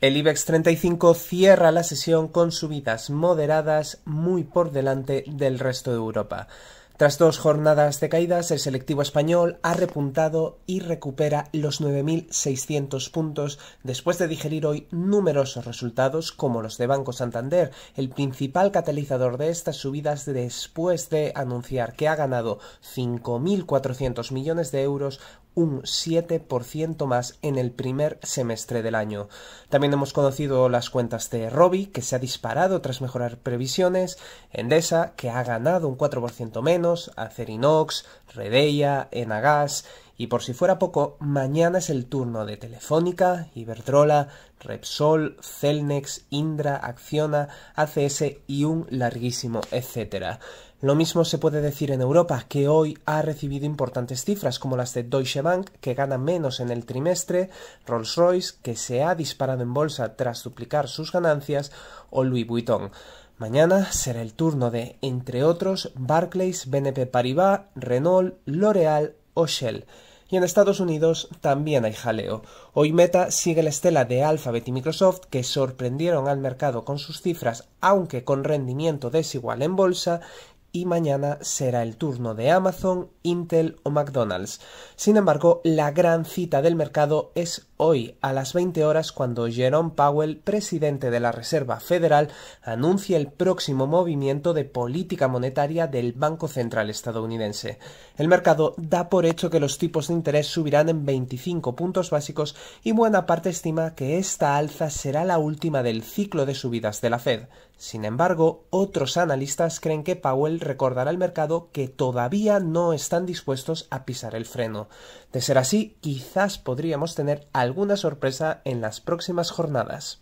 El IBEX 35 cierra la sesión con subidas moderadas muy por delante del resto de Europa. Tras dos jornadas de caídas, el selectivo español ha repuntado y recupera los 9.600 puntos después de digerir hoy numerosos resultados como los de Banco Santander, el principal catalizador de estas subidas después de anunciar que ha ganado 5.400 millones de euros un 7% más en el primer semestre del año. También hemos conocido las cuentas de Robi, que se ha disparado tras mejorar previsiones, Endesa, que ha ganado un 4% menos, Acerinox, Redeia, Enagas y por si fuera poco, mañana es el turno de Telefónica, Iberdrola, Repsol, Celnex, Indra, Acciona, ACS y un larguísimo etcétera. Lo mismo se puede decir en Europa, que hoy ha recibido importantes cifras como las de Deutsche Bank, que gana menos en el trimestre, Rolls-Royce, que se ha disparado en bolsa tras duplicar sus ganancias, o Louis Vuitton. Mañana será el turno de, entre otros, Barclays, BNP Paribas, Renault, L'Oreal o Shell. Y en Estados Unidos también hay jaleo. Hoy Meta sigue la estela de Alphabet y Microsoft que sorprendieron al mercado con sus cifras, aunque con rendimiento desigual en bolsa, y mañana será el turno de Amazon, Intel o McDonald's. Sin embargo, la gran cita del mercado es hoy a las 20 horas cuando Jerome Powell, presidente de la Reserva Federal, anuncia el próximo movimiento de política monetaria del Banco Central estadounidense. El mercado da por hecho que los tipos de interés subirán en 25 puntos básicos y buena parte estima que esta alza será la última del ciclo de subidas de la Fed. Sin embargo, otros analistas creen que Powell recordará al mercado que todavía no están dispuestos a pisar el freno. De ser así, quizás podríamos tener alguna sorpresa en las próximas jornadas.